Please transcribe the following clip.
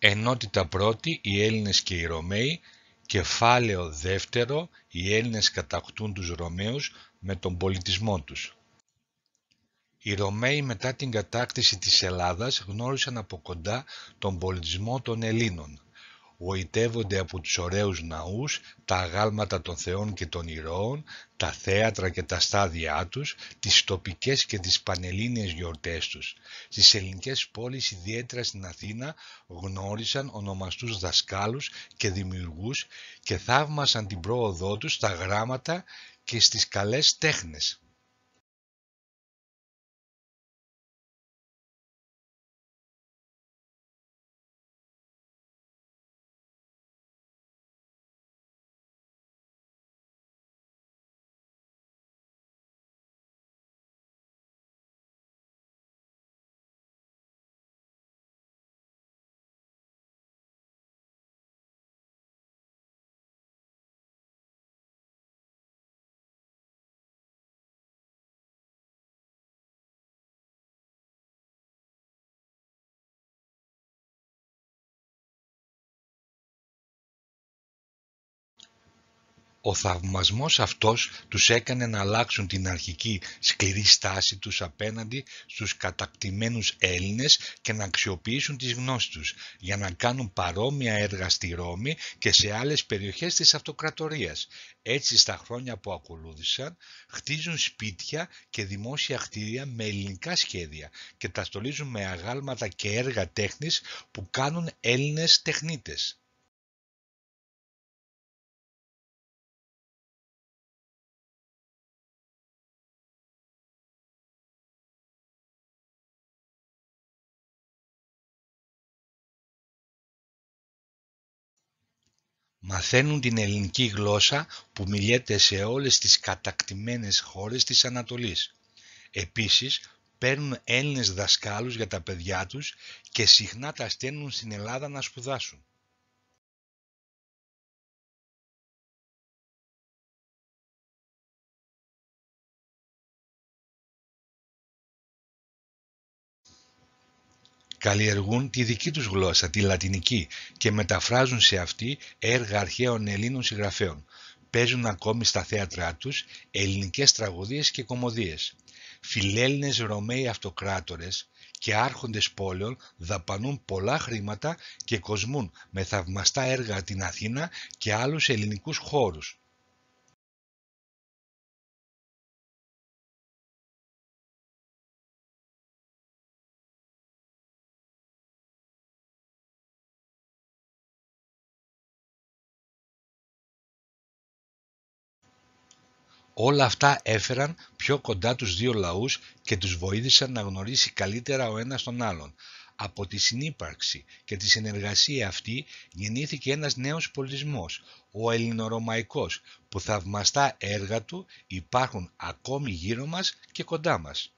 Ενότητα πρώτη οι Έλληνες και οι Ρωμαίοι, κεφάλαιο δεύτερο οι Έλληνες κατακτούν τους Ρωμαίους με τον πολιτισμό τους. Οι Ρωμαίοι μετά την κατάκτηση της Ελλάδας γνώρισαν από κοντά τον πολιτισμό των Ελλήνων γοητεύονται από τους ωραίους ναούς, τα αγάλματα των θεών και των ηρώων, τα θέατρα και τα στάδια τους, τις τοπικές και τις πανελλήνιες γιορτές τους. Στις ελληνικές πόλεις, ιδιαίτερα στην Αθήνα, γνώρισαν ονομαστούς δασκάλους και δημιουργούς και θαύμασαν την πρόοδό τους στα γράμματα και στις καλές τέχνες. Ο θαυμασμός αυτός τους έκανε να αλλάξουν την αρχική σκληρή στάση τους απέναντι στους κατακτημένους Έλληνες και να αξιοποιήσουν τις γνώσεις τους για να κάνουν παρόμοια έργα στη Ρώμη και σε άλλες περιοχές της αυτοκρατορίας. Έτσι στα χρόνια που ακολούθησαν χτίζουν σπίτια και δημόσια χτίρια με ελληνικά σχέδια και τα στολίζουν με αγάλματα και έργα τέχνης που κάνουν Έλληνες τεχνίτες. Μαθαίνουν την ελληνική γλώσσα που μιλιέται σε όλες τις κατακτημένες χώρες της Ανατολής. Επίσης, παίρνουν Έλληνες δασκάλους για τα παιδιά τους και συχνά τα στέλνουν στην Ελλάδα να σπουδάσουν. καλλιεργούν τη δική τους γλώσσα, τη λατινική, και μεταφράζουν σε αυτή έργα αρχαίων Ελλήνων συγγραφέων. Παίζουν ακόμη στα θέατρά τους ελληνικές τραγωδίες και κομμωδίες. Φιλέλληνες Ρωμαίοι αυτοκράτορες και άρχοντες πόλεων δαπανούν πολλά χρήματα και κοσμούν με θαυμαστά έργα την Αθήνα και άλλους ελληνικούς χώρους. Όλα αυτά έφεραν πιο κοντά τους δύο λαούς και τους βοήθησαν να γνωρίσει καλύτερα ο ένας τον άλλον. Από τη συνύπαρξη και τη συνεργασία αυτή γεννήθηκε ένας νέος πολιτισμός, ο ελληνορωμαϊκός, που θαυμαστά έργα του υπάρχουν ακόμη γύρω μας και κοντά μας.